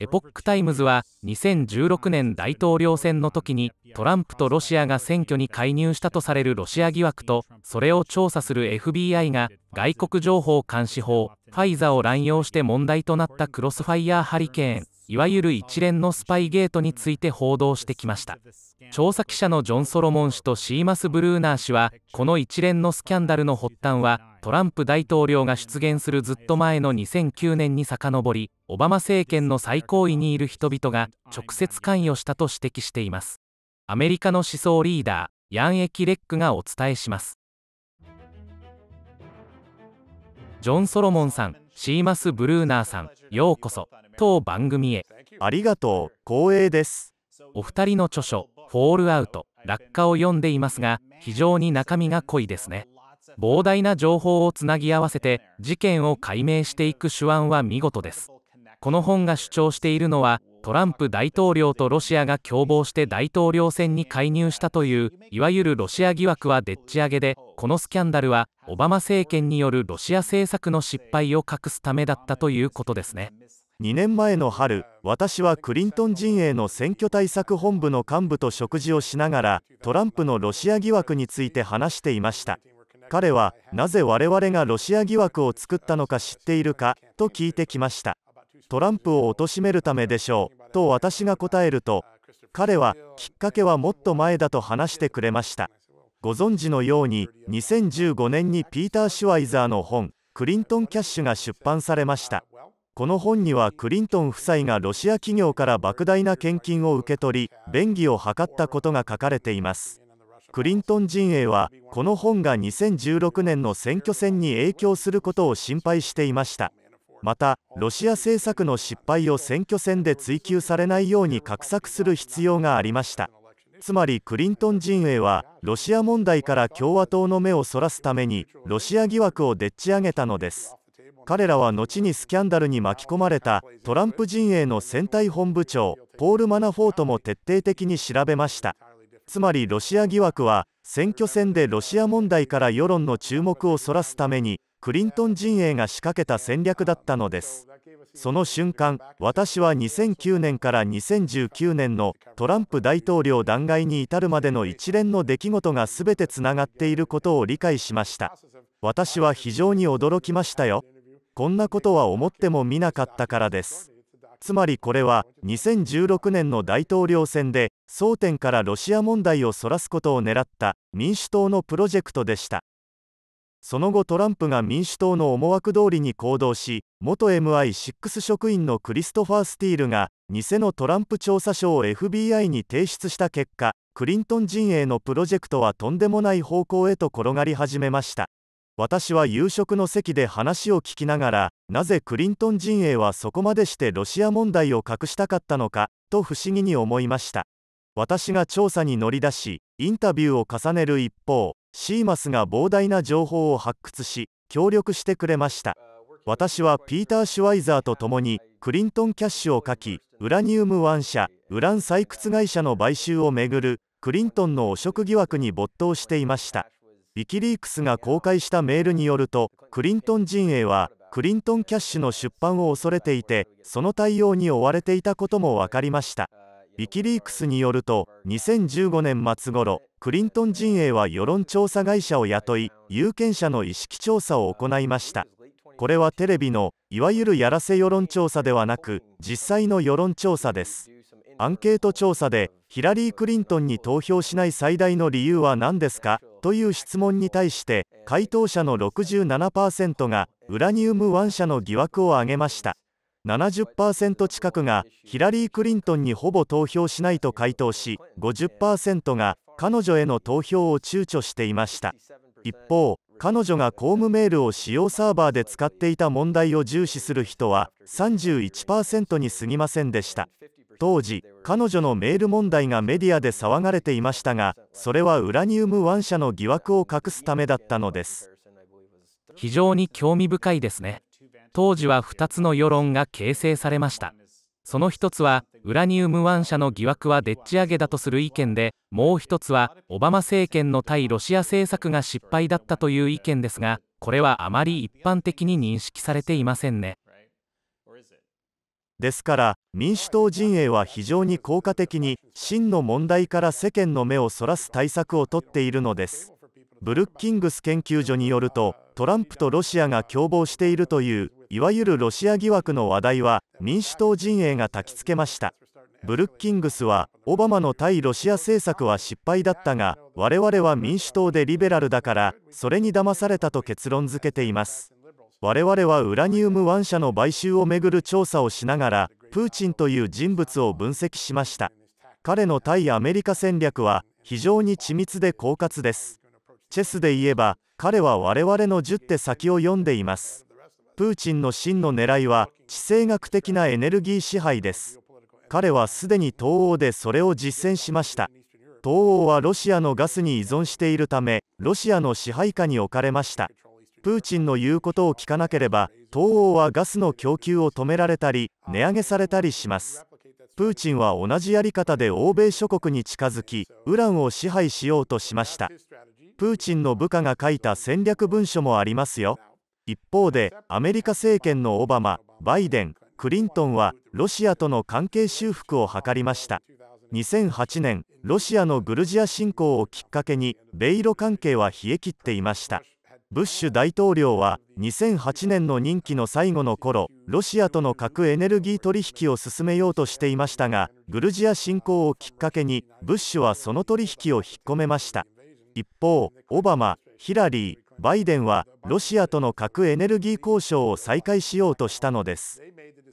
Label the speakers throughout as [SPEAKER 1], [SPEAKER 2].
[SPEAKER 1] エポック・タイムズは2016年大統領選の時にトランプとロシアが選挙に介入したとされるロシア疑惑とそれを調査する FBI が外国情報監視法ファイザーを乱用して問題となったクロスファイヤーハリケーンいわゆる一連のスパイゲートについて報道してきました調査記者のジョン・ソロモン氏とシーマス・ブルーナー氏はこの一連のスキャンダルの発端はトランプ大統領が出現するずっと前の2009年に遡りオバマ政権の最高位にいる人々が直接関与したと指摘していますアメリカの思想リーダーヤン・エキレックがお伝えしますジョン・ソロモンさんシーマス・ブルーナーさんようこそ当番組へありがとう光栄ですお二人の著書フォールアウト落下を読んでいますが非常に中身が濃いですね膨大な情報をつなぎ合わせて事件を解明していく手腕は見事ですこの本が主張しているのはトランプ大統領とロシアが共謀して大統領選に介入したといういわゆるロシア疑惑はでっち上げでこのスキャンダルはオバマ政
[SPEAKER 2] 権によるロシア政策の失敗を隠すためだったということですね2年前の春私はクリントン陣営の選挙対策本部の幹部と食事をしながらトランプのロシア疑惑について話していました彼はなぜ我々がロシア疑惑を作ったのか知っているかと聞いてきましたトランプを貶めるためでしょうと私が答えると彼はきっかけはもっと前だと話してくれましたご存知のように2015年にピーター・シュワイザーの本クリントン・キャッシュが出版されましたこの本にはクリントン夫妻がロシア企業から莫大な献金を受け取り便宜を図ったことが書かれていますクリントン陣営はこの本が2016年の選挙戦に影響することを心配していましたまたロシア政策の失敗を選挙戦で追及されないように画策する必要がありましたつまりクリントン陣営はロシア問題から共和党の目をそらすためにロシア疑惑をでっち上げたのです彼らは後にスキャンダルに巻き込まれたトランプ陣営の選対本部長ポール・マナフォートも徹底的に調べましたつまりロシア疑惑は選挙戦でロシア問題から世論の注目をそらすためにクリントン陣営が仕掛けた戦略だったのですその瞬間私は2009年から2019年のトランプ大統領弾劾に至るまでの一連の出来事が全てつながっていることを理解しました私は非常に驚きましたよこんなことは思ってもみなかったからですつまりこれは2016年の大統領選で争点からロシア問題をそらすことを狙った民主党のプロジェクトでしたその後トランプが民主党の思惑通りに行動し元 MI6 職員のクリストファー・スティールが偽のトランプ調査書を FBI に提出した結果クリントン陣営のプロジェクトはとんでもない方向へと転がり始めました私は夕食の席で話を聞きながらなぜクリントン陣営はそこまでしてロシア問題を隠したかったのかと不思議に思いました私が調査に乗り出しインタビューを重ねる一方シーマスが膨大な情報を発掘し協力してくれました私はピーター・シュワイザーと共にクリントンキャッシュを書きウラニウムン社ウラン採掘会社の買収をめぐるクリントンの汚職疑惑に没頭していましたウィキリークスが公開したメールによるとクリントン陣営はクリントンキャッシュの出版を恐れていてその対応に追われていたことも分かりましたウィキリークスによると2015年末頃クリントン陣営は世論調査会社を雇い有権者の意識調査を行いましたこれはテレビのいわゆるやらせ世論調査ではなく実際の世論調査ですアンケート調査でヒラリー・クリントンに投票しない最大の理由は何ですかという質問に対して回答者の67%がウラニウム1社の疑惑を挙げました70%近くがヒラリー・クリントンにほぼ投票しないと回答し50%が彼女への投票を躊躇していました一方彼女が公務メールを使用サーバーで使っていた問題を重視する人は31%に過ぎませんでした当時彼女のメール問題がメディアで騒がれていましたがそれはウラニウム1社の疑惑を隠すためだったのです
[SPEAKER 1] 非常に興味深いですね当時は2つの世論が形成されましたその1つはウラニウム1社の疑惑はでっち上げだとする意見でもう1つはオバマ政権の対ロシア政策が失敗だったという意見ですがこれ
[SPEAKER 2] はあまり一般的に認識されていませんねですから民主党陣営は非常に効果的に真の問題から世間の目をそらす対策をとっているのですブルッキングス研究所によるとトランプとロシアが共謀しているといういわゆるロシア疑惑の話題は民主党陣営が焚きつけましたブルッキングスはオバマの対ロシア政策は失敗だったが我々は民主党でリベラルだからそれに騙されたと結論付けています我々はウラニウム1社の買収をめぐる調査をしながらプーチンという人物を分析しました彼の対アメリカ戦略は非常に緻密で狡猾ですチェスで言えば彼は我々の10手先を読んでいますプーチンの真の狙いは地政学的なエネルギー支配です彼はすでに東欧でそれを実践しました東欧はロシアのガスに依存しているためロシアの支配下に置かれましたプーチンの言うことを聞かなければ東欧はガスの供給を止められたり値上げされたりしますプーチンは同じやり方で欧米諸国に近づきウランを支配しようとしましたプーチンの部下が書いた戦略文書もありますよ一方でアメリカ政権のオバマバイデンクリントンはロシアとの関係修復を図りました2008年ロシアのグルジア侵攻をきっかけに米ロ関係は冷え切っていましたブッシュ大統領は2008年の任期の最後の頃ロシアとの核エネルギー取引を進めようとしていましたがグルジア侵攻をきっかけにブッシュはその取引を引っ込めました一方オバマヒラリーバイデンはロシアとの核エネルギー交渉を再開しようとしたのです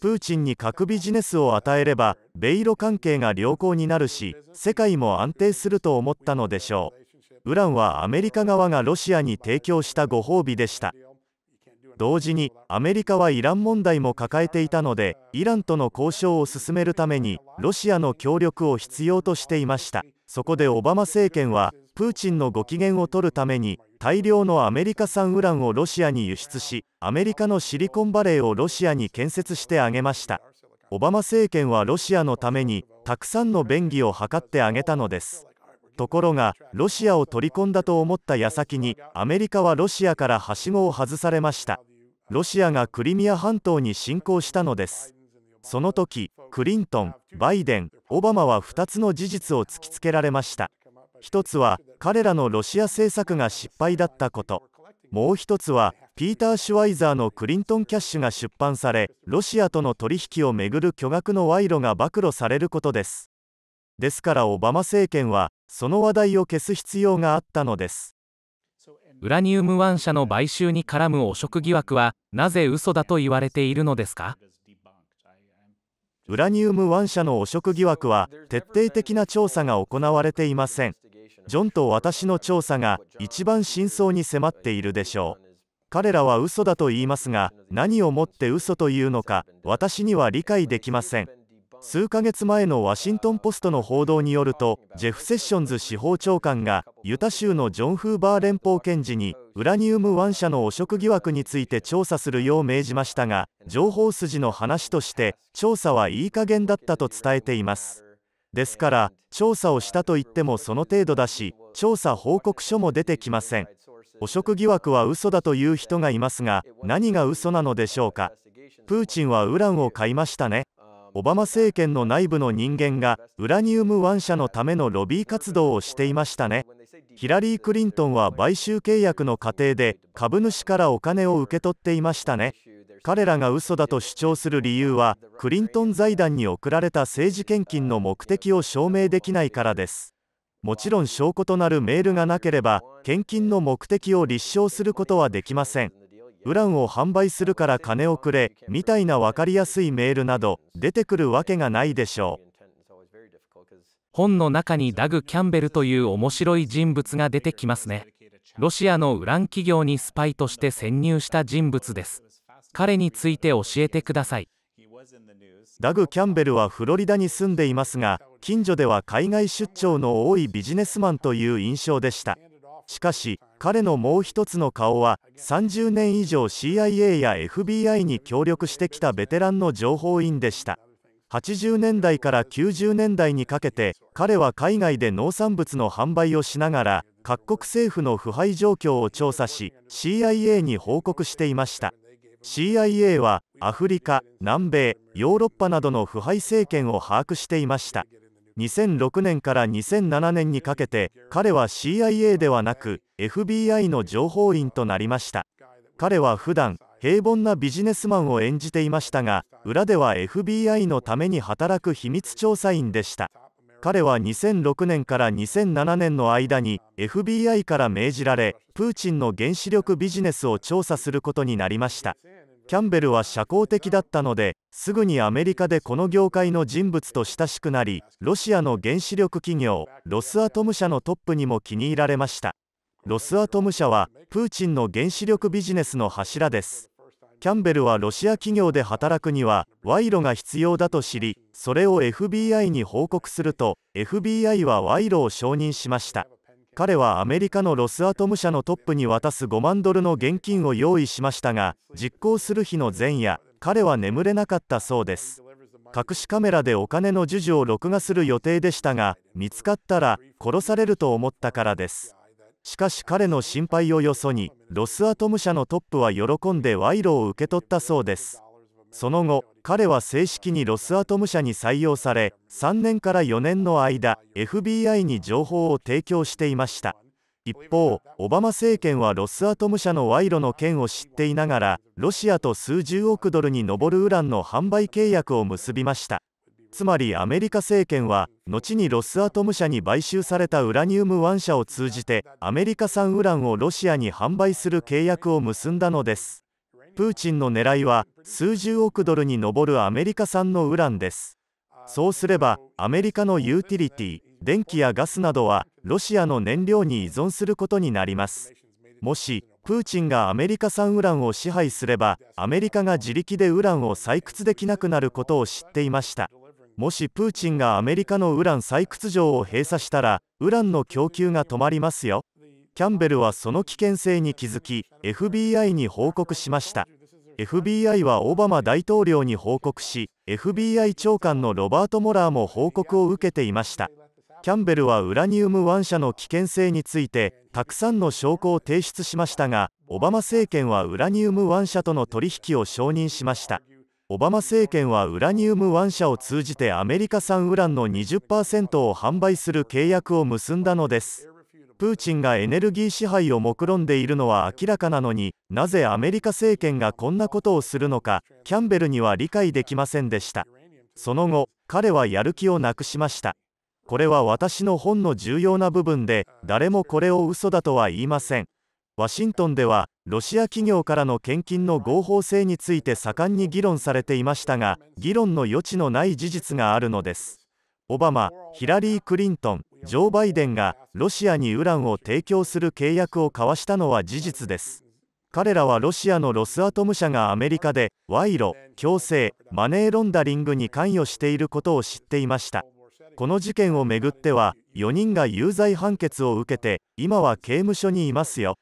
[SPEAKER 2] プーチンに核ビジネスを与えれば米ロ関係が良好になるし世界も安定すると思ったのでしょうウランはアメリカ側がロシアに提供したご褒美でした同時にアメリカはイラン問題も抱えていたのでイランとの交渉を進めるためにロシアの協力を必要としていましたそこでオバマ政権はプーチンのご機嫌を取るために大量のアメリカ産ウランをロシアに輸出しアメリカのシリコンバレーをロシアに建設してあげましたオバマ政権はロシアのためにたくさんの便宜を図ってあげたのですところがロシアを取り込んだと思った矢先にアメリカはロシアからはしごを外されましたロシアがクリミア半島に侵攻したのですその時クリントンバイデンオバマは2つの事実を突きつけられました1つは彼らのロシア政策が失敗だったこともう1つはピーター・シュワイザーのクリントン・キャッシュが出版されロシアとの取引をめぐる巨額の賄賂が暴露されることですですからオバマ政権はその話題を消す必要があったのですウラニウム1社の買収に絡む汚職疑惑はなぜ嘘だと言われているのですかウラニウム1社の汚職疑惑は徹底的な調査が行われていませんジョンと私の調査が一番真相に迫っているでしょう彼らは嘘だと言いますが何をもって嘘というのか私には理解できません数ヶ月前のワシントン・ポストの報道によるとジェフ・セッションズ司法長官がユタ州のジョン・フーバー連邦検事にウラニウム1社の汚職疑惑について調査するよう命じましたが情報筋の話として調査はいい加減だったと伝えていますですから調査をしたといってもその程度だし調査報告書も出てきません汚職疑惑は嘘だという人がいますが何が嘘なのでしょうかプーチンはウランを買いましたねオバマ政権の内部の人間がウラニウム1社のためのロビー活動をしていましたねヒラリー・クリントンは買収契約の過程で株主からお金を受け取っていましたね彼らが嘘だと主張する理由はクリントン財団に送られた政治献金の目的を証明できないからですもちろん証拠となるメールがなければ献金の目的を立証することはできませんウランを販売するから金をくれみたいな分かりやすいメールなど出てくるわけがないでしょう本の中にダグ・キャンベルとい
[SPEAKER 1] う面白い人物が出てきますねロシアのウラン企業にスパイとして潜
[SPEAKER 2] 入した人物です彼について教えてくださいダグ・キャンベルはフロリダに住んでいますが近所では海外出張の多いビジネスマンという印象でしたしかし彼のもう一つの顔は30年以上 CIA や FBI に協力してきたベテランの情報員でした80年代から90年代にかけて彼は海外で農産物の販売をしながら各国政府の腐敗状況を調査し CIA に報告していました CIA はアフリカ南米ヨーロッパなどの腐敗政権を把握していました2006年から2007年にかけて彼は CIA ではなく FBI の情報員となりました彼は普段平凡なビジネスマンを演じていましたが裏では FBI のために働く秘密調査員でした彼は2006年から2007年の間に FBI から命じられプーチンの原子力ビジネスを調査することになりましたキャンベルは社交的だったのですぐにアメリカでこの業界の人物と親しくなりロシアの原子力企業ロスアトム社のトップにも気に入られましたロスアトム社はプーチンの原子力ビジネスの柱ですキャンベルはロシア企業で働くには賄賂が必要だと知りそれを FBI に報告すると FBI は賄賂を承認しました彼はアメリカのロスアトム社のトップに渡す5万ドルの現金を用意しましたが実行する日の前夜彼は眠れなかったそうです隠しカメラでお金の授受を録画する予定でしたが見つかったら殺されると思ったからですしかし彼の心配をよそにロスアトム社のトップは喜んで賄賂を受け取ったそうですその後彼は正式にロスアトム社に採用され3年から4年の間 FBI に情報を提供していました一方オバマ政権はロスアトム社の賄賂の件を知っていながらロシアと数十億ドルに上るウランの販売契約を結びましたつまりアメリカ政権は後にロスアトム社に買収されたウラニウム1社を通じてアメリカ産ウランをロシアに販売する契約を結んだのですプーチンの狙いは数十億ドルに上るアメリカ産のウランですそうすればアメリカのユーティリティ電気やガスなどはロシアの燃料に依存することになりますもしプーチンがアメリカ産ウランを支配すればアメリカが自力でウランを採掘できなくなることを知っていましたもしプーチンがアメリカのウラン採掘場を閉鎖したらウランの供給が止まりますよキャンベルはその危険性に気づき FBI に報告しました FBI はオバマ大統領に報告し FBI 長官のロバート・モラーも報告を受けていましたキャンベルはウラニウム1社の危険性についてたくさんの証拠を提出しましたがオバマ政権はウラニウム1社との取引を承認しましたオバマ政権はウラニウム1社を通じてアメリカ産ウランの20%を販売する契約を結んだのですプーチンがエネルギー支配を目論んでいるのは明らかなのになぜアメリカ政権がこんなことをするのかキャンベルには理解できませんでしたその後彼はやる気をなくしましたこれは私の本の重要な部分で誰もこれを嘘だとは言いませんワシントンではロシア企業からの献金の合法性について盛んに議論されていましたが議論の余地のない事実があるのですオバマヒラリー・クリントンジョー・バイデンがロシアにウランを提供する契約を交わしたのは事実です彼らはロシアのロスアトム社がアメリカで賄賂強制マネーロンダリングに関与していることを知っていましたこの事件をめぐっては4人が有罪判決を受けて今は刑務所にいますよ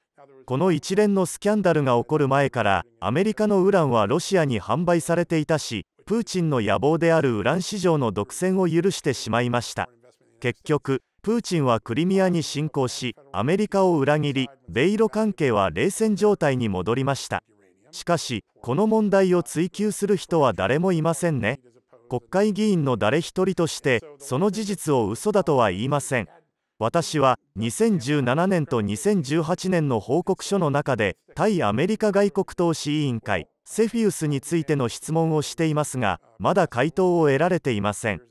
[SPEAKER 2] この一連のスキャンダルが起こる前からアメリカのウランはロシアに販売されていたしプーチンの野望であるウラン市場の独占を許してしまいました結局プーチンはクリミアに侵攻しアメリカを裏切り米ロ関係は冷戦状態に戻りましたしかしこの問題を追及する人は誰もいませんね国会議員の誰一人としてその事実を嘘だとは言いません私は2017年と2018年の報告書の中で対アメリカ外国投資委員会セフィウスについての質問をしていますがまだ回答を得られていません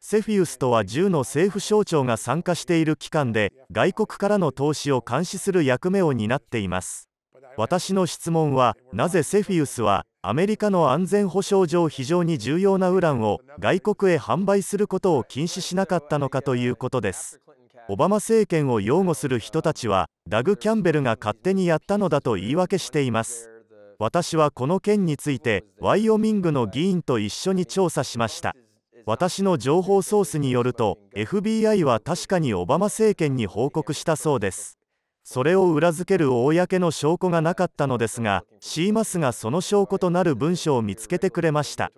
[SPEAKER 2] セフィウスとは10の政府省庁が参加している機関で外国からの投資を監視する役目を担っています私の質問はなぜセフィウスはアメリカの安全保障上非常に重要なウランを外国へ販売することを禁止しなかったのかということですオバマ政権を擁護する人たちはダグ・キャンベルが勝手にやったのだと言い訳しています私はこの件についてワイオミングの議員と一緒に調査しました私の情報ソースによると FBI は確かにオバマ政権に報告したそうですそれを裏付ける公の証拠がなかったのですがシーマスがその証拠となる文書を見つけてくれました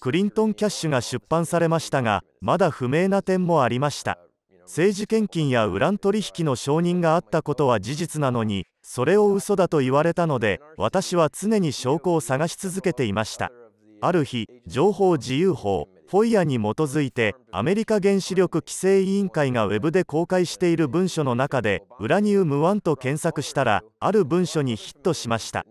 [SPEAKER 2] クリントン・キャッシュが出版されましたがまだ不明な点もありました政治献金やウラン取引の承認があったことは事実なのにそれを嘘だと言われたので私は常に証拠を探し続けていましたある日情報自由法フォイアに基づいてアメリカ原子力規制委員会がウェブで公開している文書の中でウラニウム1と検索したらある文書にヒットしました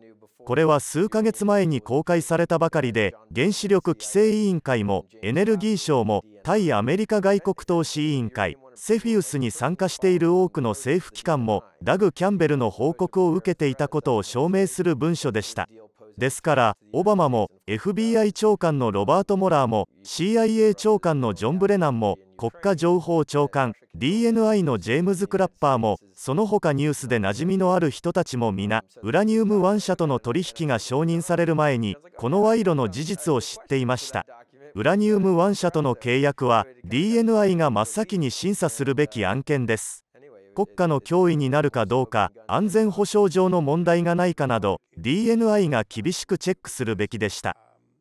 [SPEAKER 2] これは数ヶ月前に公開されたばかりで原子力規制委員会もエネルギー省も対アメリカ外国投資委員会セフィウスに参加している多くの政府機関もダグ・キャンベルの報告を受けていたことを証明する文書でしたですからオバマも FBI 長官のロバート・モラーも CIA 長官のジョン・ブレナンも国家情報長官 DNI のジェームズ・クラッパーもその他ニュースで馴染みのある人たちも皆ウラニウム1社との取引が承認される前にこの賄賂の事実を知っていましたウラニウム1社との契約は DNI が真っ先に審査するべき案件です国家の脅威になるかどうか安全保障上の問題がないかなど DNI が厳しくチェックするべきでした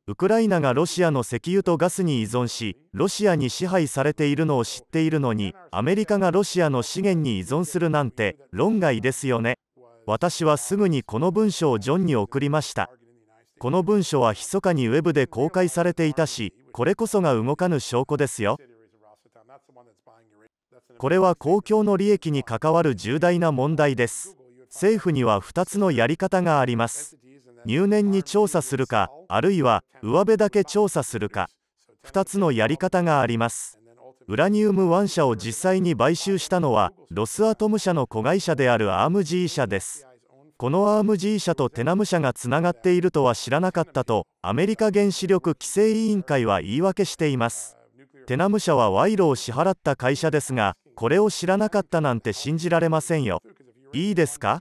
[SPEAKER 2] ウクライナがロシアの石油とガスに依存しロシアに支配されているのを知っているのにアメリカがロシアの資源に依存するなんて論外ですよね私はすぐにこの文書をジョンに送りましたこの文書は密かにウェブで公開されていたしこれこそが動かぬ証拠ですよこれは公共の利益に関わる重大な問題です政府には2つのやり方があります入念に調査するかあるいは上辺だけ調査するか2つのやり方がありますウラニウム1社を実際に買収したのはロスアトム社の子会社であるアーム G 社ですこのアーム G 社とテナム社がつながっているとは知らなかったとアメリカ原子力規制委員会は言い訳していますテナム社は賄賂を支払った会社ですがこれを知らなかったなんて信じられませんよいいですか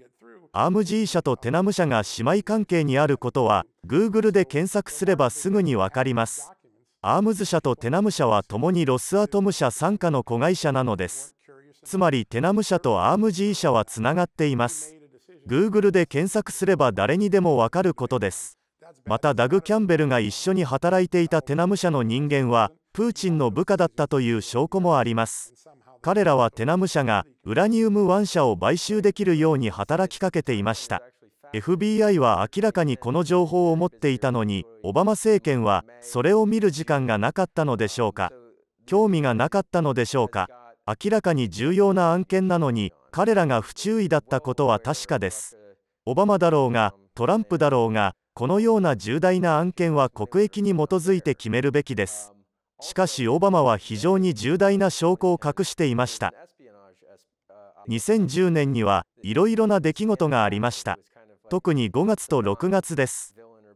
[SPEAKER 2] アーム G 社とテナム社が姉妹関係にあることは Google で検索すればすぐにわかりますアームズ社とテナム社はともにロスアトム社傘下の子会社なのですつまりテナム社とアーム G 社はつながっています Google で検索すれば誰にでもわかることですまたダグ・キャンベルが一緒に働いていたテナム社の人間はプーチンの部下だったという証拠もあります彼らはテナム社がウラニウム1社を買収できるように働きかけていました FBI は明らかにこの情報を持っていたのにオバマ政権はそれを見る時間がなかったのでしょうか興味がなかったのでしょうか明らかに重要な案件なのに彼らが不注意だったことは確かですオバマだろうがトランプだろうがこのような重大な案件は国益に基づいて決めるべきですしかしオバマは非常に重大な証拠を隠していました2010年にはいろいろな出来事がありました特に5月と6月です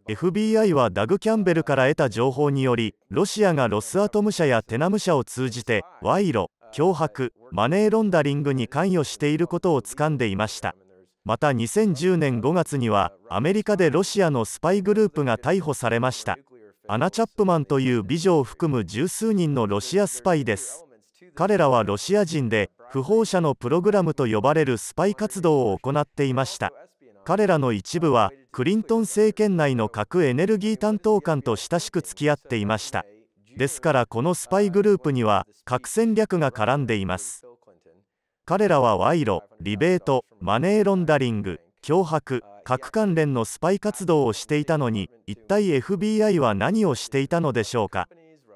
[SPEAKER 2] FBI はダグ・キャンベルから得た情報によりロシアがロスアトム社やテナム社を通じて賄賂脅迫マネーロンダリングに関与していることを掴んでいましたまた2010年5月にはアメリカでロシアのスパイグループが逮捕されましたアナ・チャップマンという美女を含む十数人のロシアスパイです彼らはロシア人で不法者のプログラムと呼ばれるスパイ活動を行っていました彼らの一部はクリントン政権内の核エネルギー担当官と親しく付き合っていましたですからこのスパイグループには核戦略が絡んでいます彼らは賄賂リベートマネーロンダリング脅迫核関連のスパイ活動をしていたのに一体 FBI は何をしていたのでしょうか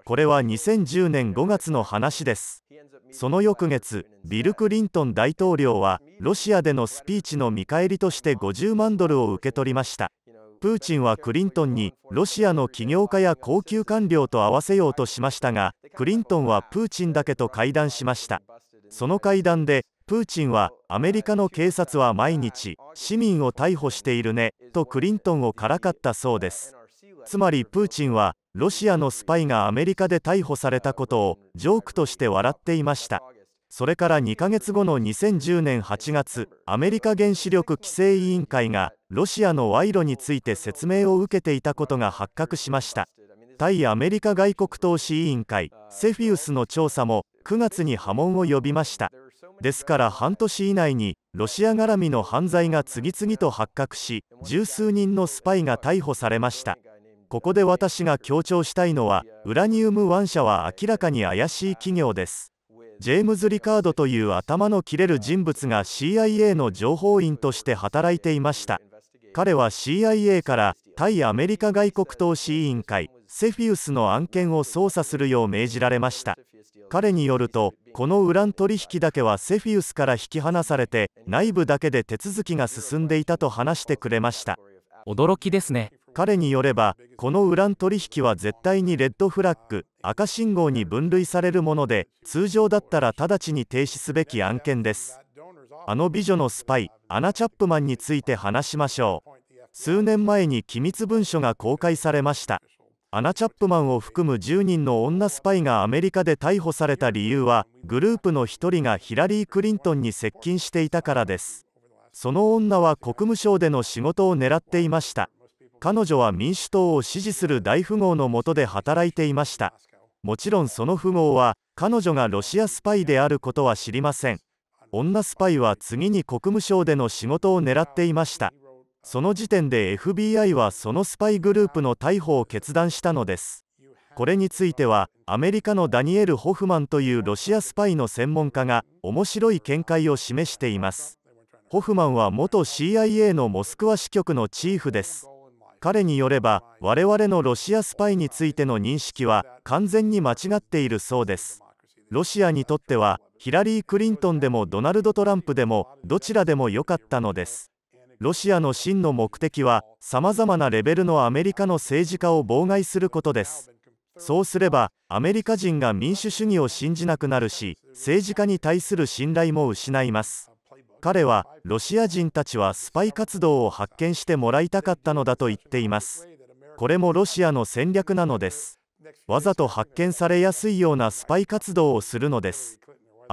[SPEAKER 2] これは2010年5月の話ですその翌月ビル・クリントン大統領はロシアでのスピーチの見返りとして50万ドルを受け取りましたプーチンはクリントンにロシアの起業家や高級官僚と合わせようとしましたがクリントンはプーチンだけと会談しましたその会談でプーチンはアメリカの警察は毎日市民を逮捕しているねとクリントンをからかったそうですつまりプーチンはロシアのスパイがアメリカで逮捕されたことをジョークとして笑っていましたそれから2ヶ月後の2010年8月アメリカ原子力規制委員会がロシアの賄賂について説明を受けていたことが発覚しました対アメリカ外国投資委員会セフィウスの調査も9月に波紋を呼びましたですから半年以内にロシア絡みの犯罪が次々と発覚し十数人のスパイが逮捕されましたここで私が強調したいのはウラニウム1社は明らかに怪しい企業ですジェームズ・リカードという頭の切れる人物が CIA の情報員として働いていました彼は CIA から対アメリカ外国投資委員会セフィウスの案件を捜査するよう命じられました彼によるとこのウラン取引だけはセフィウスから引き離されて内部だけで手続きが進んでいたと話してくれました驚きですね彼によればこのウラン取引は絶対にレッドフラッグ赤信号に分類されるもので通常だったら直ちに停止すべき案件ですあの美女のスパイアナ・チャップマンについて話しましょう数年前に機密文書が公開されましたアナ・チャップマンを含む10人の女スパイがアメリカで逮捕された理由はグループの1人がヒラリー・クリントンに接近していたからですその女は国務省での仕事を狙っていました彼女は民主党を支持する大富豪の下で働いていましたもちろんその富豪は彼女がロシアスパイであることは知りません女スパイは次に国務省での仕事を狙っていましたその時点で FBI はそのスパイグループの逮捕を決断したのですこれについてはアメリカのダニエル・ホフマンというロシアスパイの専門家が面白い見解を示していますホフマンは元 CIA のモスクワ支局のチーフです彼によれば我々のロシアスパイについての認識は完全に間違っているそうですロシアにとってはヒラリー・クリントンでもドナルド・トランプでもどちらでも良かったのですロシアの真の目的はさまざまなレベルのアメリカの政治家を妨害することですそうすればアメリカ人が民主主義を信じなくなるし政治家に対する信頼も失います彼はロシア人たちはスパイ活動を発見してもらいたかったのだと言っていますこれもロシアの戦略なのですわざと発見されやすいようなスパイ活動をするのです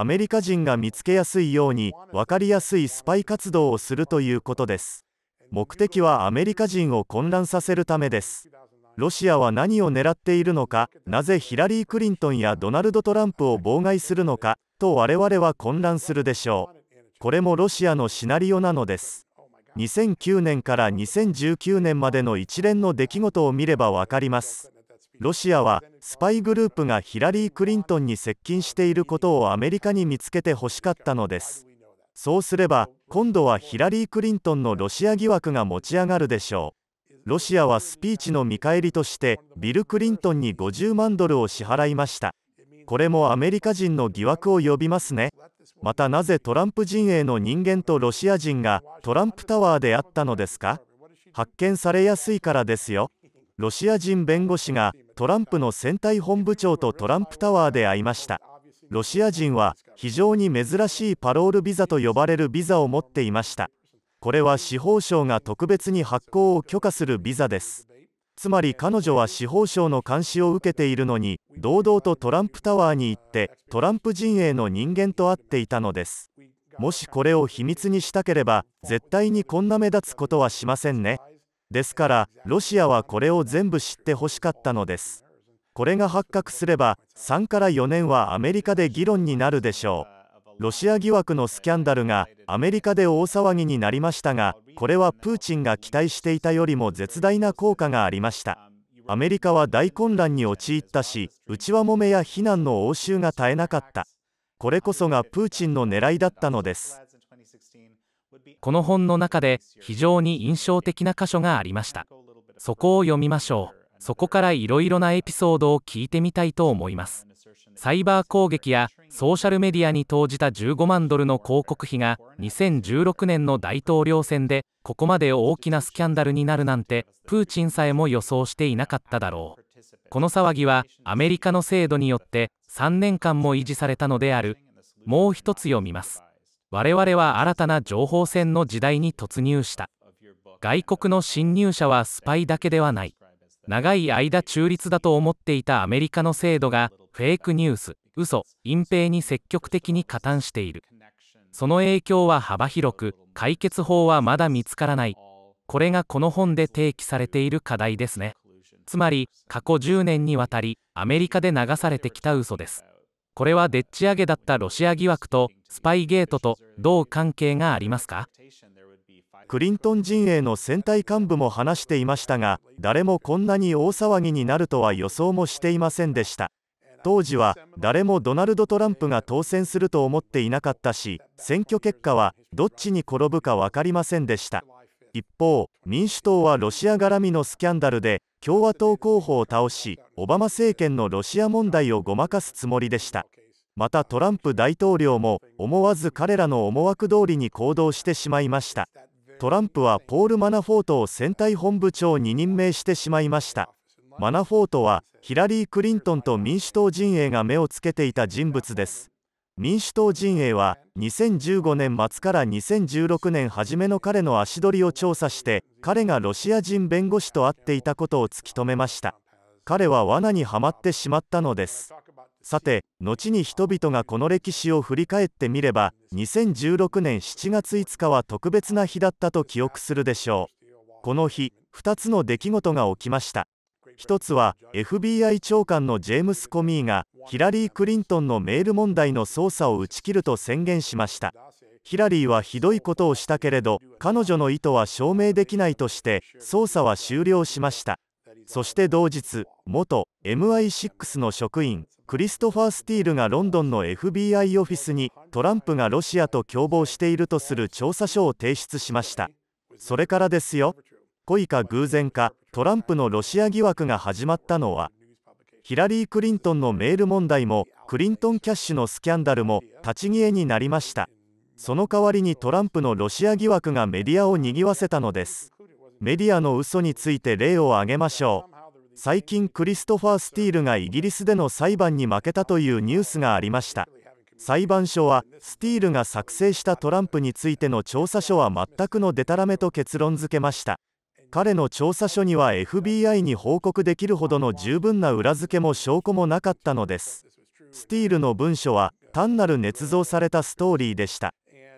[SPEAKER 2] アメリカ人が見つけやすいように分かりやすいスパイ活動をするということです目的はアメリカ人を混乱させるためですロシアは何を狙っているのかなぜヒラリー・クリントンやドナルド・トランプを妨害するのかと我々は混乱するでしょうこれもロシアのシナリオなのです2009年から2019年までの一連の出来事を見れば分かりますロシアはスパイグループがヒラリー・クリントンに接近していることをアメリカに見つけてほしかったのですそうすれば今度はヒラリー・クリントンのロシア疑惑が持ち上がるでしょうロシアはスピーチの見返りとしてビル・クリントンに50万ドルを支払いましたこれもアメリカ人の疑惑を呼びますねまたなぜトランプ陣営の人間とロシア人がトランプタワーであったのですか発見されやすいからですよロシア人弁護士がトランプの選対本部長とトランプタワーで会いましたロシア人は非常に珍しいパロールビザと呼ばれるビザを持っていましたこれは司法省が特別に発行を許可するビザですつまり彼女は司法省の監視を受けているのに堂々とトランプタワーに行ってトランプ陣営の人間と会っていたのですもしこれを秘密にしたければ絶対にこんな目立つことはしませんねですからロシアはこれを全部知ってほしかったのですこれが発覚すれば3から4年はアメリカで議論になるでしょうロシア疑惑のスキャンダルがアメリカで大騒ぎになりましたがこれはプーチンが期待していたよりも絶大な効果がありましたアメリカは大混乱に陥ったし内輪もめや非難の応酬が絶えなかったこれこそがプーチンの狙いだったのですこの本の中で非常に印象的な箇所がありました
[SPEAKER 1] そこを読みましょうそこからいろいろなエピソードを聞いてみたいと思いますサイバー攻撃やソーシャルメディアに投じた15万ドルの広告費が2016年の大統領選でここまで大きなスキャンダルになるなんてプーチンさえも予想していなかっただろうこの騒ぎはアメリカの制度によって3年間も維持されたのであるもう一つ読みます我々は新たな情報戦の時代に突入した外国の侵入者はスパイだけではない長い間中立だと思っていたアメリカの制度がフェイクニュース嘘隠蔽に積極的に加担しているその影響は幅広く解決法はまだ見つからないこれがこの本で提起されている課題ですねつまり過去10年にわたりアメリカで流されてきた嘘ですこれはでっち上げだったロシア疑惑とスパイゲートとどう関
[SPEAKER 2] 係がありますかクリントン陣営の選対幹部も話していましたが誰もこんなに大騒ぎになるとは予想もしていませんでした当時は誰もドナルド・トランプが当選すると思っていなかったし選挙結果はどっちに転ぶか分かりませんでした一方民主党はロシア絡みのスキャンダルで共和党候補を倒しオバマ政権のロシア問題をごまかすつもりでしたまたトランプ大統領も思わず彼らの思惑通りに行動してしまいましたトランプはポール・マナフォートを選対本部長に任命してしまいましたマナフォートはヒラリー・クリントンと民主党陣営が目をつけていた人物です民主党陣営は2015年末から2016年初めの彼の足取りを調査して彼がロシア人弁護士と会っていたことを突き止めました彼は罠にはまってしまったのですさて後に人々がこの歴史を振り返ってみれば2016年7月5日は特別な日だったと記憶するでしょうこの日2つの出来事が起きました一つは FBI 長官のジェームス・コミーがヒラリー・クリントンのメール問題の捜査を打ち切ると宣言しましたヒラリーはひどいことをしたけれど彼女の意図は証明できないとして捜査は終了しましたそして同日元 MI6 の職員クリストファー・スティールがロンドンの FBI オフィスにトランプがロシアと共謀しているとする調査書を提出しましたそれからですよ恋か偶然かトランプのロシア疑惑が始まったのはヒラリー・クリントンのメール問題もクリントンキャッシュのスキャンダルも立ち消えになりましたその代わりにトランプのロシア疑惑がメディアを賑わせたのですメディアの嘘について例を挙げましょう最近クリストファー・スティールがイギリスでの裁判に負けたというニュースがありました裁判所はスティールが作成したトランプについての調査書は全くのデタラメと結論付けました彼の調査書には FBI に報告できるほどの十分な裏付けも証拠もなかったのですスティールの文書は単なる捏造されたストーリーでした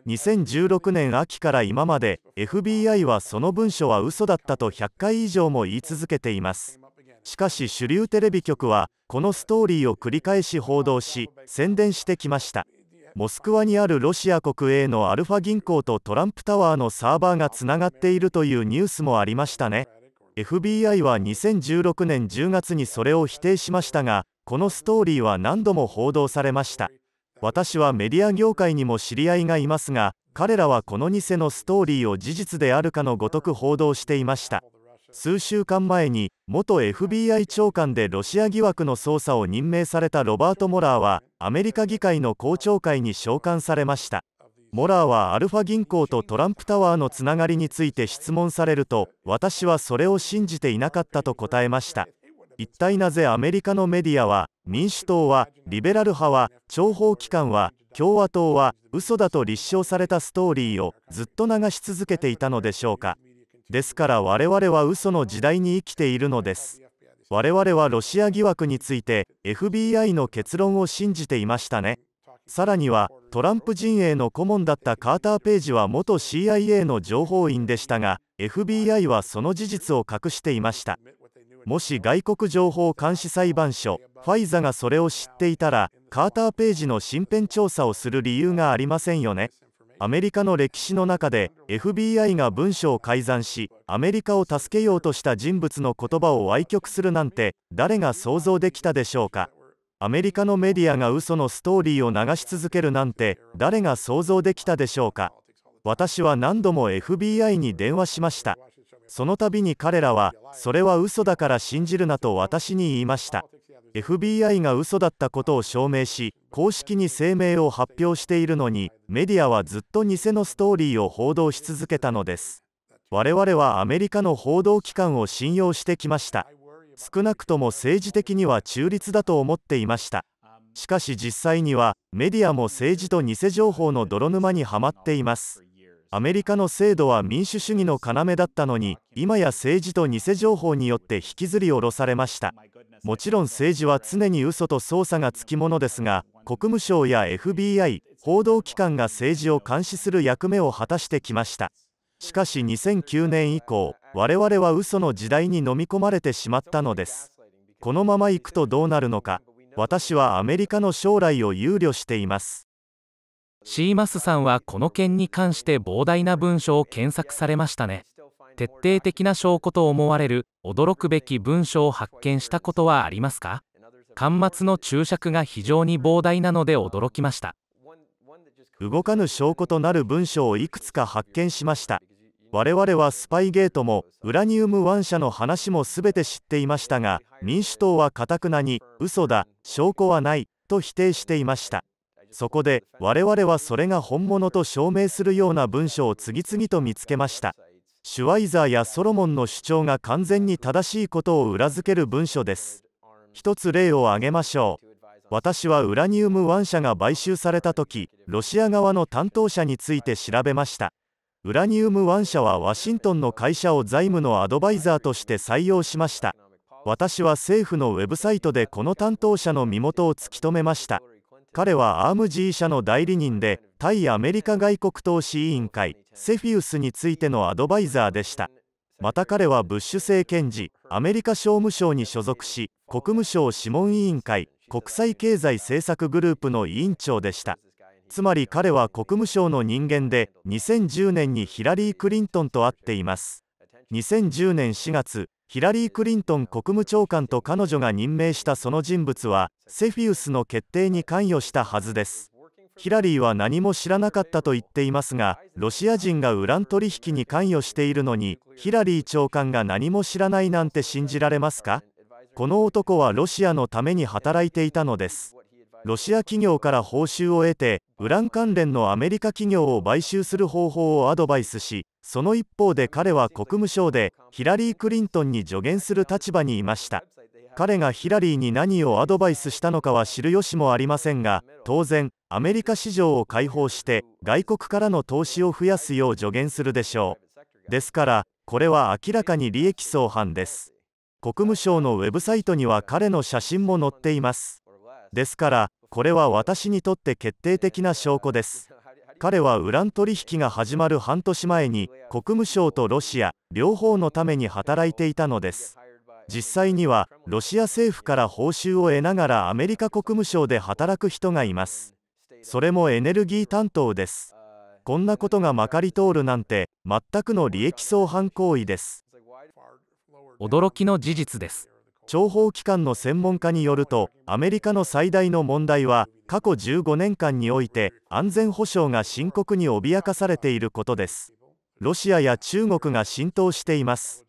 [SPEAKER 2] 2016年秋から今まで FBI はその文書は嘘だったと100回以上も言い続けていますしかし主流テレビ局はこのストーリーを繰り返し報道し宣伝してきましたモスクワにあるロシア国営のアルファ銀行とトランプタワーのサーバーがつながっているというニュースもありましたね FBI は2016年10月にそれを否定しましたがこのストーリーは何度も報道されました私はメディア業界にも知り合いがいますが彼らはこの偽のストーリーを事実であるかのごとく報道していました数週間前に元 FBI 長官でロシア疑惑の捜査を任命されたロバート・モラーはアメリカ議会の公聴会に召喚されましたモラーはアルファ銀行とトランプタワーのつながりについて質問されると私はそれを信じていなかったと答えました一体なぜアメリカのメディアは民主党はリベラル派は諜報機関は共和党は嘘だと立証されたストーリーをずっと流し続けていたのでしょうかですから我々は嘘の時代に生きているのです我々はロシア疑惑について FBI の結論を信じていましたねさらにはトランプ陣営の顧問だったカーター・ページは元 CIA の情報員でしたが FBI はその事実を隠していましたもし外国情報監視裁判所ファイザがそれを知っていたらカーター・ページの身辺調査をする理由がありませんよねアメリカの歴史の中で FBI が文書を改ざんしアメリカを助けようとした人物の言葉を歪曲するなんて誰が想像できたでしょうかアメリカのメディアが嘘のストーリーを流し続けるなんて誰が想像できたでしょうか私は何度も FBI に電話しましたその度に彼らはそれは嘘だから信じるなと私に言いました FBI が嘘だったことを証明し公式に声明を発表しているのにメディアはずっと偽のストーリーを報道し続けたのです我々はアメリカの報道機関を信用してきました少なくとも政治的には中立だと思っていましたしかし実際にはメディアも政治と偽情報の泥沼にはまっていますアメリカの制度は民主主義の要だったのに今や政治と偽情報によって引きずり下ろされましたもちろん政治は常に嘘と捜査がつきものですが国務省や FBI 報道機関が政治を監視する役目を果たしてきましたしかし2009年以降我々は嘘の時代に飲み込まれてしまったのですこのままいくとどうなるのか私はアメリカの将来を憂慮していますシーマスさんはこの件に関
[SPEAKER 1] して膨大な文書を検索されましたね徹底的な証拠と思われる驚くべき文章を発見したことはありますか端末の注釈が
[SPEAKER 2] 非常に膨大なので驚きました動かぬ証拠となる文書をいくつか発見しました我々はスパイゲートもウラニウム1社の話も全て知っていましたが民主党はかたくなに嘘だ証拠はないと否定していましたそこで我々はそれが本物と証明するような文章を次々と見つけましたシュワイザーやソロモンの主張が完全に正しいことを裏付ける文書です一つ例を挙げましょう私はウラニウム1社が買収された時ロシア側の担当者について調べましたウラニウム1社はワシントンの会社を財務のアドバイザーとして採用しました私は政府のウェブサイトでこの担当者の身元を突き止めました彼はアーム G 社の代理人で対アメリカ外国投資委員会セフィウスについてのアドバイザーでしたまた彼はブッシュ政権時アメリカ商務省に所属し国務省諮問委員会国際経済政策グループの委員長でしたつまり彼は国務省の人間で2010年にヒラリー・クリントンと会っています2010年4月ヒラリー・クリントン国務長官と彼女が任命したその人物はセフィウスの決定に関与したはずですヒラリーは何も知らなかったと言っていますがロシア人がウラン取引に関与しているのにヒラリー長官が何も知らないなんて信じられますかこの男はロシアのために働いていたのですロシア企業から報酬を得てウラン関連のアメリカ企業を買収する方法をアドバイスしその一方で彼は国務省でヒラリー・クリントンに助言する立場にいました彼がヒラリーに何をアドバイスしたのかは知る由もありませんが当然アメリカ市場を開放して外国からの投資を増やすよう助言するでしょうですからこれは明らかに利益相反です国務省のウェブサイトには彼の写真も載っていますですからこれは私にとって決定的な証拠です彼はウラン取引が始まる半年前に国務省とロシア両方のために働いていたのです実際にはロシア政府から報酬を得ながらアメリカ国務省で働く人がいますそれもエネルギー担当ですこんなことがまかり通るなんて全くの利益相反行為です驚きの事実です諜報機関の専門家によるとアメリカの最大の問題は過去15年間において安全保障が深刻に脅かされていることですロシアや中国が浸透しています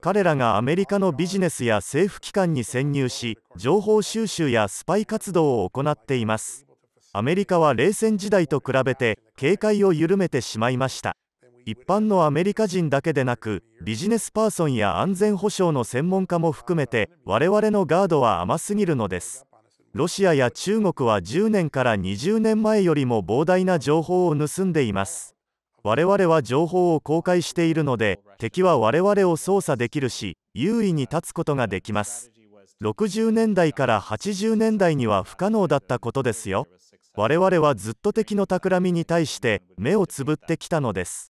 [SPEAKER 2] 彼らがアメリカのビジネスや政府機関に潜入し情報収集やスパイ活動を行っていますアメリカは冷戦時代と比べて警戒を緩めてしまいました一般のアメリカ人だけでなくビジネスパーソンや安全保障の専門家も含めて我々のガードは甘すぎるのですロシアや中国は10年から20年前よりも膨大な情報を盗んでいます我々は情報を公開しているので敵は我々を操作できるし優位に立つことができます60年代から80年代には不可能だったことですよ我々はずっと敵の企みに対して目をつぶってきたのです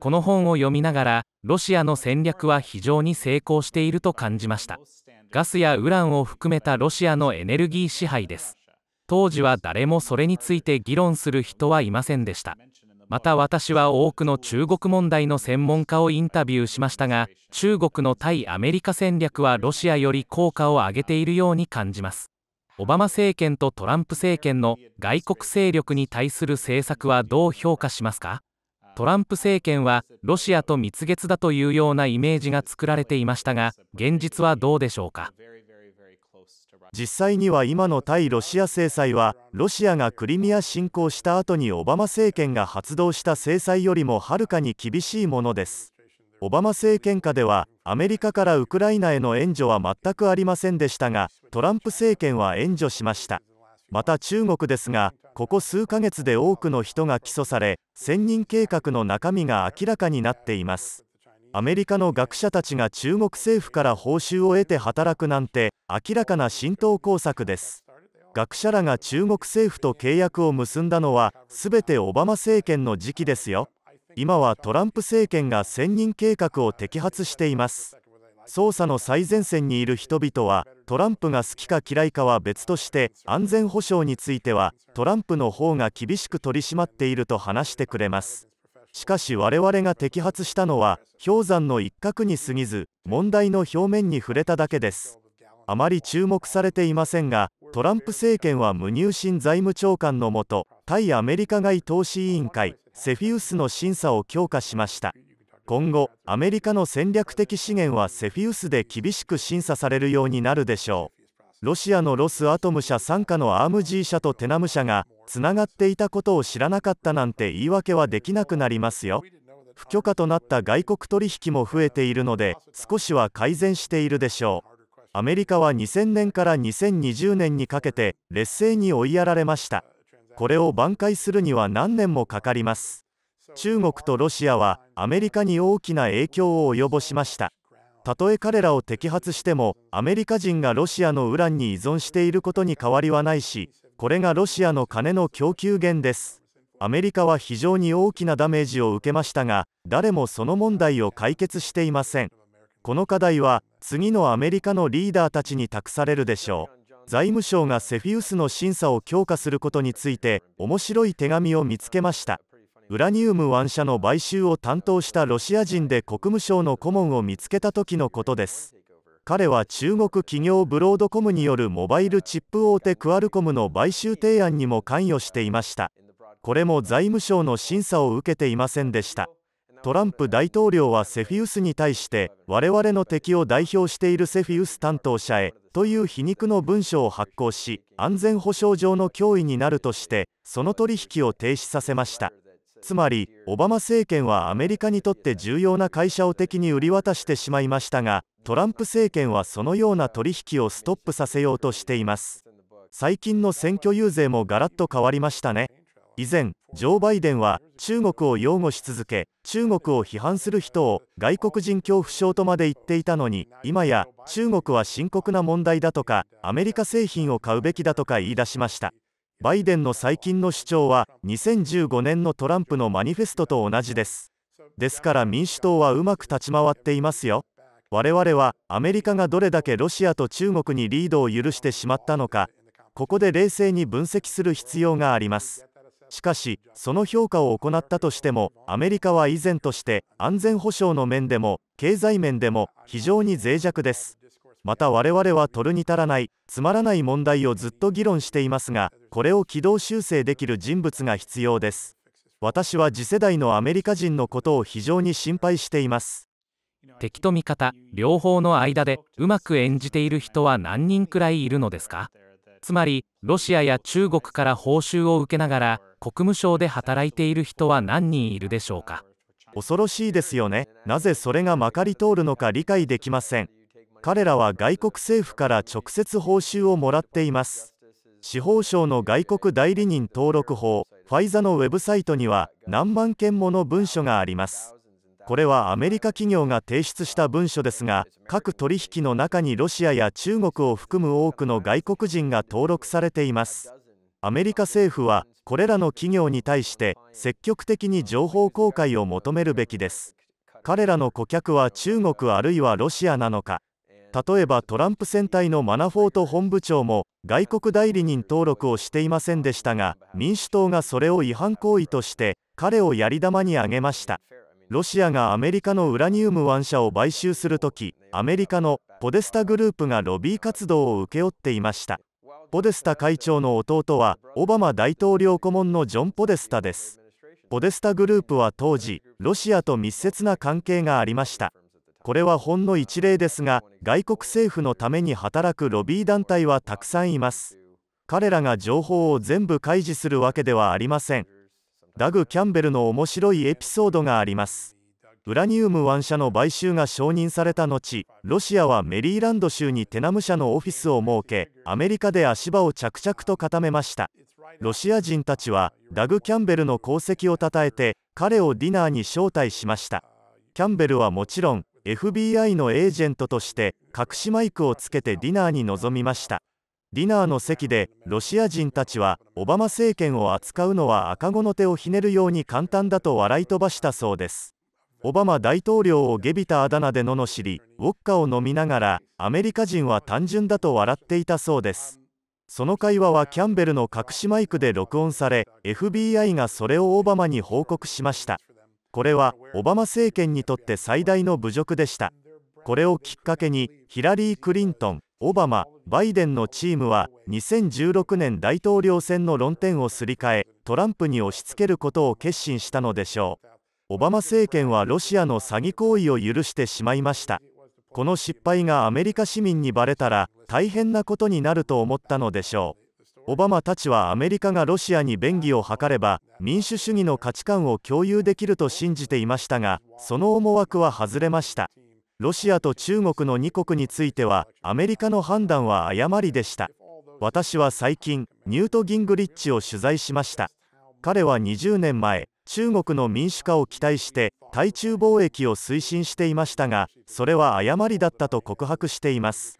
[SPEAKER 2] この本を読みながらロシアの戦略は非
[SPEAKER 1] 常に成功していると感じましたガスやウランを含めたロシアのエネルギー支配です当時は誰もそれについて議論する人はいませんでしたまた私は多くの中国問題の専門家をインタビューしましたが中国の対アメリカ戦略はロシアより効果を上げているように感じますオバマ政権とトランプ政権の外国勢力に対する政策はどう評価しますかトランプ政権はロシアと蜜月だというようなイメージが作ら
[SPEAKER 2] れていましたが現実はどうでしょうか実際には今の対ロシア制裁はロシアがクリミア侵攻した後にオバマ政権が発動した制裁よりもはるかに厳しいものですオバマ政権下ではアメリカからウクライナへの援助は全くありませんでしたがトランプ政権は援助しましたまた中国ですがここ数ヶ月で多くの人が起訴され千人計画の中身が明らかになっていますアメリカの学者たちが中国政府から報酬を得て働くなんて明らかな浸透工作です学者らが中国政府と契約を結んだのは全てオバマ政権の時期ですよ今はトランプ政権が1 0人計画を摘発しています捜査の最前線にいる人々はトランプが好きか嫌いかは別として安全保障についてはトランプの方が厳しく取り締まっていると話してくれますしかし我々が摘発したのは氷山の一角に過ぎず問題の表面に触れただけですあまり注目されていませんがトランプ政権は無入信財務長官のもと対アメリカ外投資委員会セフィウスの審査を強化しました今後アメリカの戦略的資源はセフィウスで厳しく審査されるようになるでしょうロシアのロスアトム社傘下のアーム G 社とテナム社がつながっていたことを知らなかったなんて言い訳はできなくなりますよ不許可となった外国取引も増えているので少しは改善しているでしょうアメリカは2000年から2020年にかけて劣勢に追いやられましたこれを挽回するには何年もかかります中国とロシアはアメリカに大きな影響を及ぼしましたたとえ彼らを摘発してもアメリカ人がロシアのウランに依存していることに変わりはないしこれがロシアの金の供給源ですアメリカは非常に大きなダメージを受けましたが誰もその問題を解決していませんこの課題は次のアメリカのリーダーたちに託されるでしょう財務省がセフィウスの審査を強化することについて面白い手紙を見つけましたウラニウム1社の買収を担当したロシア人で国務省の顧問を見つけた時のことです彼は中国企業ブロードコムによるモバイルチップ大手クアルコムの買収提案にも関与していましたこれも財務省の審査を受けていませんでしたトランプ大統領はセフィウスに対して我々の敵を代表しているセフィウス担当者へという皮肉の文書を発行し安全保障上の脅威になるとしてその取引を停止させましたつまりオバマ政権はアメリカにとって重要な会社を敵に売り渡してしまいましたがトランプ政権はそのような取引をストップさせようとしています最近の選挙遊説もガラッと変わりましたね以前ジョー・バイデンは中国を擁護し続け中国を批判する人を外国人恐怖症とまで言っていたのに今や中国は深刻な問題だとかアメリカ製品を買うべきだとか言い出しましたバイデンの最近の主張は2015年のトランプのマニフェストと同じですですから民主党はうまく立ち回っていますよ我々はアメリカがどれだけロシアと中国にリードを許してしまったのかここで冷静に分析する必要がありますしかしその評価を行ったとしてもアメリカは依然として安全保障の面でも経済面でも非常に脆弱ですまた我々は取るに足らないつまらない問題をずっと議論していますがこれを軌道修正できる人物が必要です私は次世代のアメリカ人のことを非常に心配しています敵と味方
[SPEAKER 1] 両方の間でうまく演じている人は何人くらいいるのですかつまりロシアや中国から報酬を受けながら国務省で働いている人は
[SPEAKER 2] 何人いるでしょうか恐ろしいですよねなぜそれがまかり通るのか理解できません彼らは外国政府から直接報酬をもらっています司法省の外国代理人登録法ファイザのウェブサイトには何万件もの文書がありますこれはアメリカ企業が提出した文書ですが各取引の中にロシアや中国を含む多くの外国人が登録されていますアメリカ政府はこれらの企業に対して積極的に情報公開を求めるべきです彼らの顧客は中国あるいはロシアなのか例えばトランプ戦隊のマナフォート本部長も外国代理人登録をしていませんでしたが民主党がそれを違反行為として彼をやり玉に挙げましたロシアがアメリカのウラニウム1社を買収するときアメリカのポデスタグループがロビー活動を請け負っていましたポデスタ会長の弟はオバマ大統領顧問のジョン・ポデスタですポデスタグループは当時ロシアと密接な関係がありましたこれはほんの一例ですが外国政府のために働くロビー団体はたくさんいます彼らが情報を全部開示するわけではありませんダグ・キャンベルの面白いエピソードがありますウラニウム1社の買収が承認された後ロシアはメリーランド州にテナム社のオフィスを設けアメリカで足場を着々と固めましたロシア人たちはダグ・キャンベルの功績をたたえて彼をディナーに招待しましたキャンベルはもちろん FBI のエージェントとして隠しマイクをつけてディナーに臨みましたディナーの席でロシア人たちはオバマ政権を扱うのは赤子の手をひねるように簡単だと笑い飛ばしたそうですオバマ大統領を下びたあだ名で罵りウォッカを飲みながらアメリカ人は単純だと笑っていたそうですその会話はキャンベルの隠しマイクで録音され FBI がそれをオバマに報告しましたこれはオバマ政権にとって最大の侮辱でしたこれをきっかけにヒラリー・クリントンオバマバイデンのチームは2016年大統領選の論点をすり替えトランプに押し付けることを決心したのでしょうオバマ政権はロシアの詐欺行為を許してしまいましたこの失敗がアメリカ市民にバレたら大変なことになると思ったのでしょうオバマたちはアメリカがロシアに便宜を図れば民主主義の価値観を共有できると信じていましたがその思惑は外れましたロシアと中国の2国についてはアメリカの判断は誤りでした私は最近ニュート・ギングリッチを取材しました彼は20年前中国の民主化を期待して対中貿易を推進していましたがそれは誤りだったと告白しています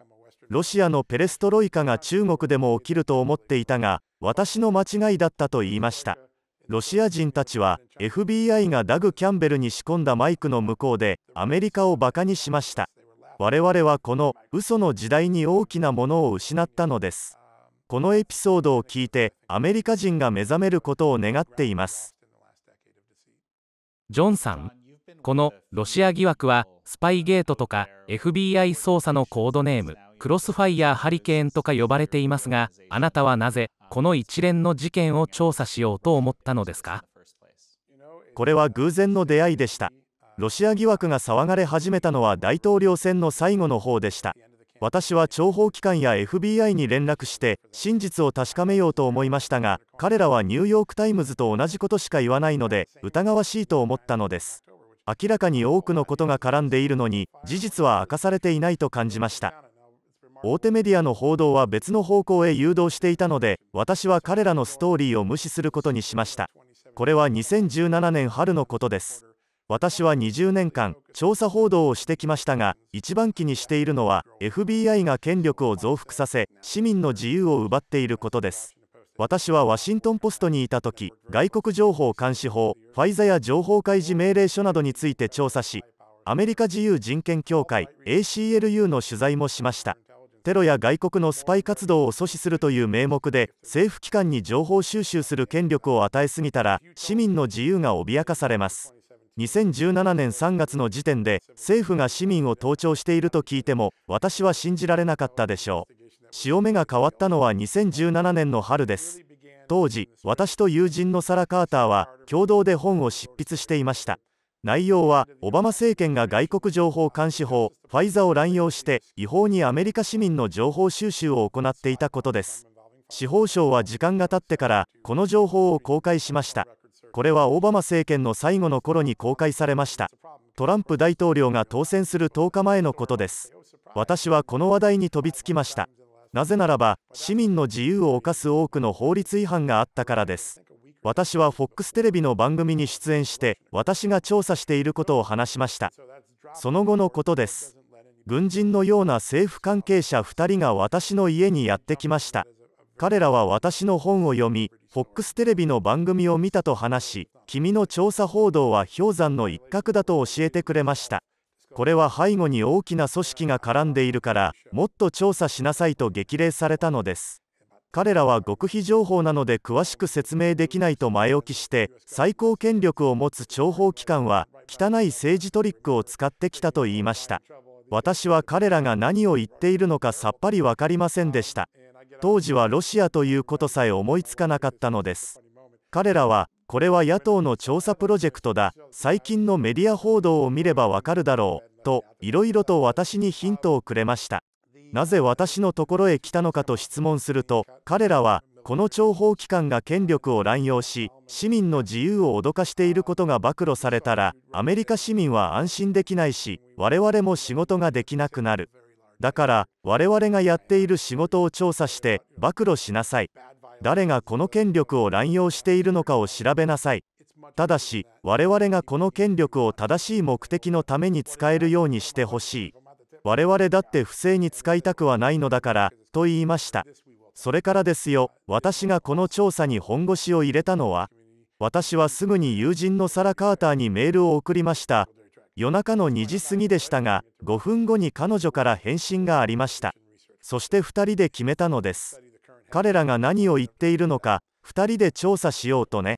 [SPEAKER 2] ロシアのペレストロイカが中国でも起きると思っていたが私の間違いだったと言いましたロシア人たちは FBI がダグ・キャンベルに仕込んだマイクの向こうでアメリカをバカにしました我々はこの嘘の時代に大きなものを失ったのですこのエピソードを聞いてアメリカ人が目覚めることを願っていますジョンさんこのロシア疑惑はスパイゲートとか
[SPEAKER 1] FBI 捜査のコードネームクロスファイヤーハリケーンとか呼ばれていますがあなたは
[SPEAKER 2] なぜこの一連の事件を調査しようと思ったのですかこれは偶然の出会いでしたロシア疑惑が騒がれ始めたのは大統領選の最後の方でした私は諜報機関や FBI に連絡して真実を確かめようと思いましたが彼らはニューヨーク・タイムズと同じことしか言わないので疑わしいと思ったのです明らかに多くのことが絡んでいるのに事実は明かされていないと感じました大手メディアの報道は別の方向へ誘導していたので私は彼らのストーリーを無視することにしましたこれは2017年春のことです私は20年間調査報道をしてきましたが一番気にしているのは FBI が権力を増幅させ市民の自由を奪っていることです私はワシントン・ポストにいた時外国情報監視法ファイザや情報開示命令書などについて調査しアメリカ自由人権協会 ACLU の取材もしましたテロや外国のスパイ活動を阻止するという名目で政府機関に情報収集する権力を与えすぎたら市民の自由が脅かされます2017年3月の時点で政府が市民を盗聴していると聞いても私は信じられなかったでしょう潮目が変わったのは2017年の春です当時私と友人のサラ・カーターは共同で本を執筆していました内容はオバマ政権が外国情報監視法ファイザーを乱用して違法にアメリカ市民の情報収集を行っていたことです司法省は時間が経ってからこの情報を公開しましたこれはオバマ政権の最後の頃に公開されましたトランプ大統領が当選する10日前のことです私はこの話題に飛びつきましたなぜならば市民の自由を侵す多くの法律違反があったからです私は FOX テレビの番組に出演して私が調査していることを話しましたその後のことです軍人のような政府関係者2人が私の家にやってきました彼らは私の本を読み FOX テレビの番組を見たと話し君の調査報道は氷山の一角だと教えてくれましたこれは背後に大きな組織が絡んでいるからもっと調査しなさいと激励されたのです彼らは極秘情報なので詳しく説明できないと前置きして最高権力を持つ諜報機関は汚い政治トリックを使ってきたと言いました私は彼らが何を言っているのかさっぱり分かりませんでした当時はロシアということさえ思いつかなかったのです彼らはこれは野党の調査プロジェクトだ最近のメディア報道を見ればわかるだろうといろいろと私にヒントをくれましたなぜ私のところへ来たのかと質問すると彼らはこの諜報機関が権力を乱用し市民の自由を脅かしていることが暴露されたらアメリカ市民は安心できないし我々も仕事ができなくなるだから我々がやっている仕事を調査して暴露しなさい誰がこの権力を乱用しているのかを調べなさいただし我々がこの権力を正しい目的のために使えるようにしてほしい我々だって不正に使いたくはないのだから、と言いました。それからですよ、私がこの調査に本腰を入れたのは、私はすぐに友人のサラ・カーターにメールを送りました。夜中の2時過ぎでしたが、5分後に彼女から返信がありました。そして2人で決めたのです。彼らが何を言っているのか、2人で調査しようとね。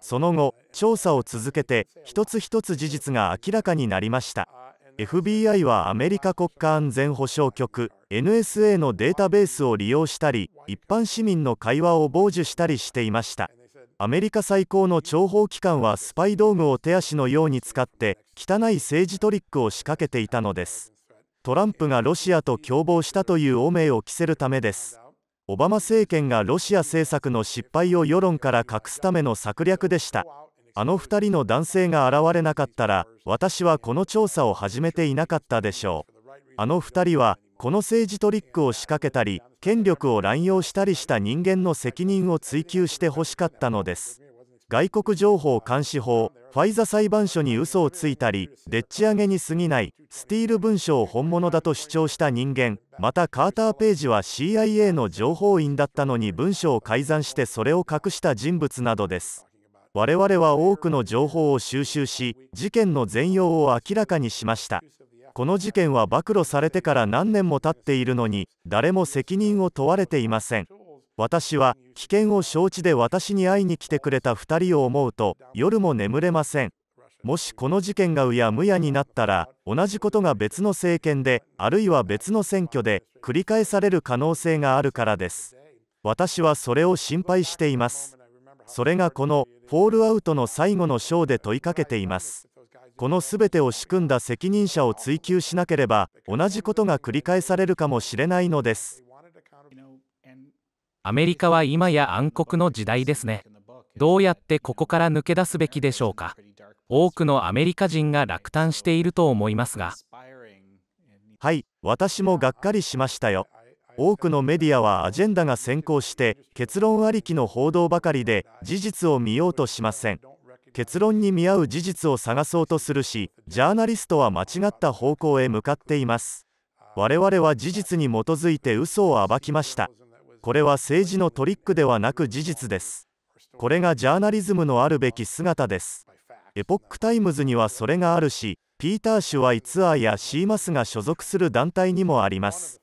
[SPEAKER 2] その後、調査を続けて、一つ一つ事実が明らかになりました。FBI はアメリカ国家安全保障局 NSA のデータベースを利用したり一般市民の会話を傍受したりしていましたアメリカ最高の諜報機関はスパイ道具を手足のように使って汚い政治トリックを仕掛けていたのですトランプがロシアと共謀したという汚名を着せるためですオバマ政権がロシア政策の失敗を世論から隠すための策略でしたあの2人の男性が現れなかったら私はこの調査を始めていなかったでしょうあの2人はこの政治トリックを仕掛けたり権力を乱用したりした人間の責任を追及してほしかったのです外国情報監視法ファイザ裁判所に嘘をついたりでっち上げに過ぎないスティール文書を本物だと主張した人間またカーター・ページは CIA の情報員だったのに文書を改ざんしてそれを隠した人物などです我々は多くの情報を収集し事件の全容を明らかにしましたこの事件は暴露されてから何年も経っているのに誰も責任を問われていません私は危険を承知で私に会いに来てくれた2人を思うと夜も眠れませんもしこの事件がうやむやになったら同じことが別の政権であるいは別の選挙で繰り返される可能性があるからです私はそれを心配していますそれがこの「フォールアウト」の最後の章で問いかけていますこの全てを仕組んだ責任者を追及しなければ同じことが繰り返されるかもしれないのですアメリカは
[SPEAKER 1] 今や暗黒の時代ですねどうやってここから抜け出すべきでしょうか
[SPEAKER 2] 多くのアメリカ人が落胆していると思いますがはい私もがっかりしましたよ多くのメディアはアジェンダが先行して結論ありきの報道ばかりで事実を見ようとしません結論に見合う事実を探そうとするしジャーナリストは間違った方向へ向かっています我々は事実に基づいて嘘を暴きましたこれは政治のトリックではなく事実ですこれがジャーナリズムのあるべき姿ですエポック・タイムズにはそれがあるしピーター・シュワイツアーやシーマスが所属する団体にもあります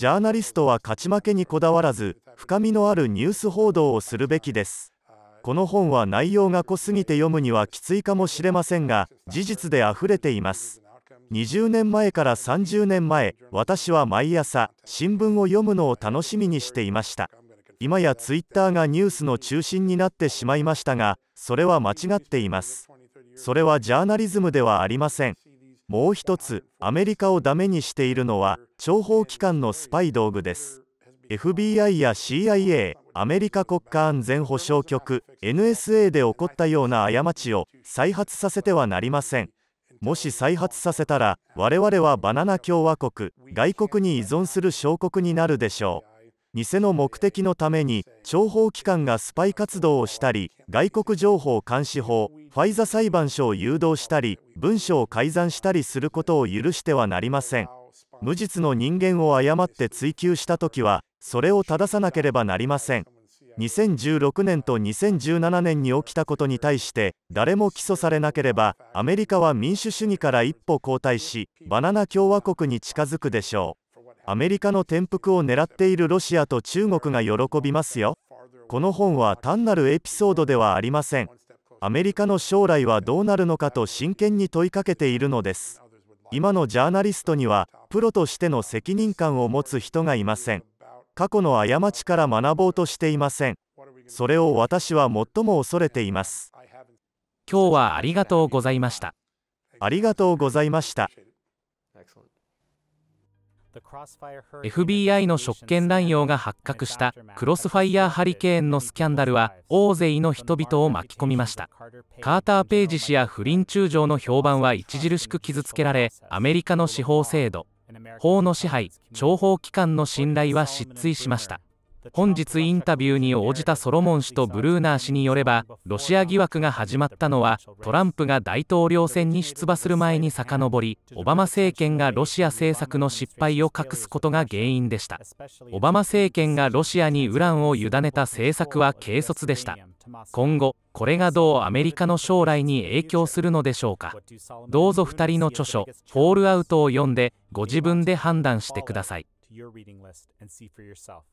[SPEAKER 2] ジャーナリストは勝ち負けにこだわらず深みのあるニュース報道をするべきですこの本は内容が濃すぎて読むにはきついかもしれませんが事実であふれています20年前から30年前私は毎朝新聞を読むのを楽しみにしていました今やツイッターがニュースの中心になってしまいましたがそれは間違っていますそれはジャーナリズムではありませんもう一つアメリカをダメにしているのは諜報機関のスパイ道具です FBI や CIA アメリカ国家安全保障局 NSA で起こったような過ちを再発させてはなりませんもし再発させたら我々はバナナ共和国外国に依存する小国になるでしょう偽の目的のために諜報機関がスパイ活動をしたり外国情報監視法ファイザ裁判所を誘導したり文書を改ざんしたりすることを許してはなりません無実の人間を誤って追及した時はそれを正さなければなりません2016年と2017年に起きたことに対して誰も起訴されなければアメリカは民主主義から一歩後退しバナナ共和国に近づくでしょうアメリカの転覆を狙っているロシアと中国が喜びますよこの本は単なるエピソードではありませんアメリカの将来はどうなるのかと真剣に問いかけているのです今のジャーナリストにはプロとしての責任感を持つ人がいません過去の過ちから学ぼうとしていませんそれを私は最も恐れています今日はありがとうございましたありがとうございました
[SPEAKER 1] FBI の職権乱用が発覚したクロスファイヤーハリケーンのスキャンダルは大勢の人々を巻き込みましたカーター・ペイジ氏や不倫中傷の評判は著しく傷つけられアメリカの司法制度法の支配諜報機関の信頼は失墜しました本日インタビューに応じたソロモン氏とブルーナー氏によればロシア疑惑が始まったのはトランプが大統領選に出馬する前に遡りオバマ政権がロシア政策の失敗を隠すことが原因でしたオバマ政権がロシアにウランを委ねた政策は軽率でした今後これがどうアメリカの将来に影響するのでしょうかどうぞ2人の著書「フォールアウト」を読んでご自分で判断してください your reading list and see for yourself.